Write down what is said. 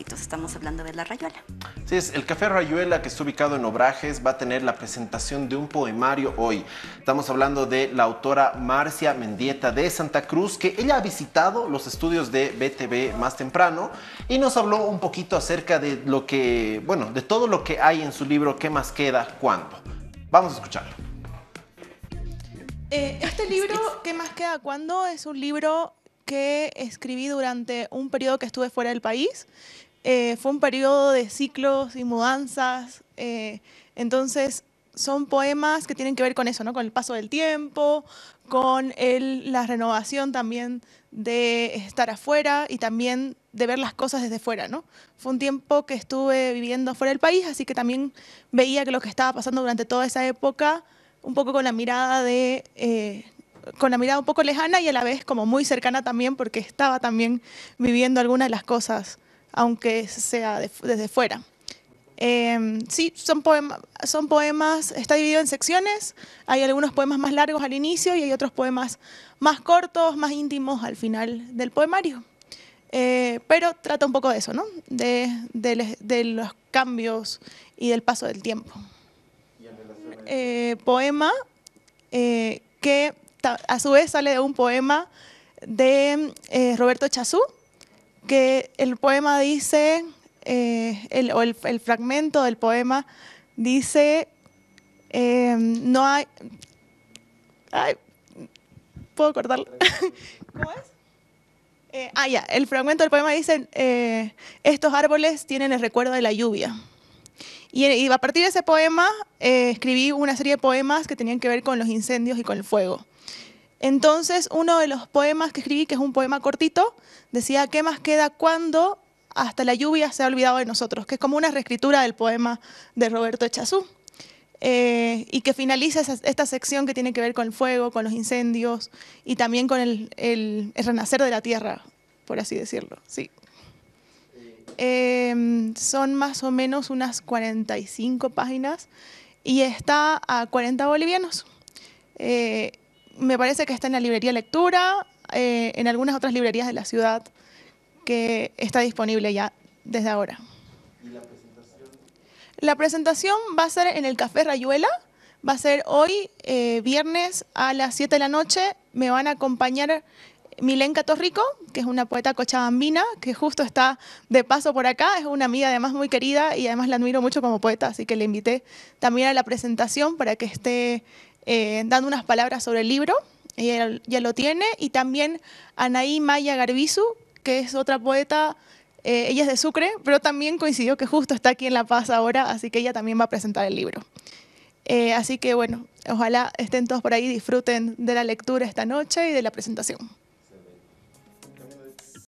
Estamos hablando de La Rayuela. Sí, es el Café Rayuela que está ubicado en Obrajes va a tener la presentación de un poemario hoy. Estamos hablando de la autora Marcia Mendieta de Santa Cruz, que ella ha visitado los estudios de BTV más temprano y nos habló un poquito acerca de lo que, bueno, de todo lo que hay en su libro ¿Qué más queda? ¿Cuándo? Vamos a escucharlo. Eh, este libro, ¿Qué más queda? ¿Cuándo? Es un libro que escribí durante un periodo que estuve fuera del país. Eh, fue un periodo de ciclos y mudanzas, eh, entonces son poemas que tienen que ver con eso, ¿no? con el paso del tiempo, con el, la renovación también de estar afuera y también de ver las cosas desde fuera. ¿no? Fue un tiempo que estuve viviendo fuera del país, así que también veía que lo que estaba pasando durante toda esa época, un poco con la mirada de eh, con la mirada un poco lejana y a la vez como muy cercana también porque estaba también viviendo algunas de las cosas, aunque sea desde fuera. Em, sí, son, poemas son poemas, está dividido en secciones, hay algunos poemas más largos al inicio y hay otros poemas más cortos, más íntimos al final del poemario. Eh, pero trata un poco de eso, ¿no? De, los cambios y del paso del tiempo. Eh, poema eh, que a su vez sale de un poema de eh, Roberto Chazú, que el poema dice, eh, el, o el, fragmento del poema dice, em, no hay... ¿Puedo cortarlo? ¿Cómo es? Eh, ah, ya, el fragmento del poema dice, estos árboles tienen el recuerdo de la lluvia. Y, a partir de ese poema escribí una serie de poemas que tenían que ver con los incendios y con el fuego. Entonces, uno de los poemas que escribí, que es un poema cortito, decía, ¿qué más queda cuando hasta la lluvia se ha olvidado de nosotros? Que es como una reescritura del poema de Roberto Echazú. Eh, y que finaliza esta sección que tiene que ver con el fuego, con los incendios y también con el, renacer de la tierra, por así decirlo. Sí. Em, son más o menos unas 45 páginas y está a 40 bolivianos. Eh, me parece que está en la librería Lectura, eh, en algunas otras librerías de la ciudad, que está disponible ya desde ahora. ¿Y la presentación? La presentación va a ser en el Café Rayuela, va a ser hoy, eh, viernes, a las 7 de la noche. Me van a acompañar Milenka Torrico, que es una poeta cochabambina, que justo está de paso por acá. Es una amiga además muy querida y además la admiro mucho como poeta, así que le invité también a la presentación para que esté eh, dando unas palabras sobre el libro. Ella ya lo tiene. Y también Anaí Maya Garbizu, que es otra poeta. Eh, ella es de Sucre, pero también coincidió que justo está aquí en La Paz ahora, así que ella también va a presentar el libro. Eh, así que bueno, ojalá estén todos por ahí, disfruten de la lectura esta noche y de la presentación.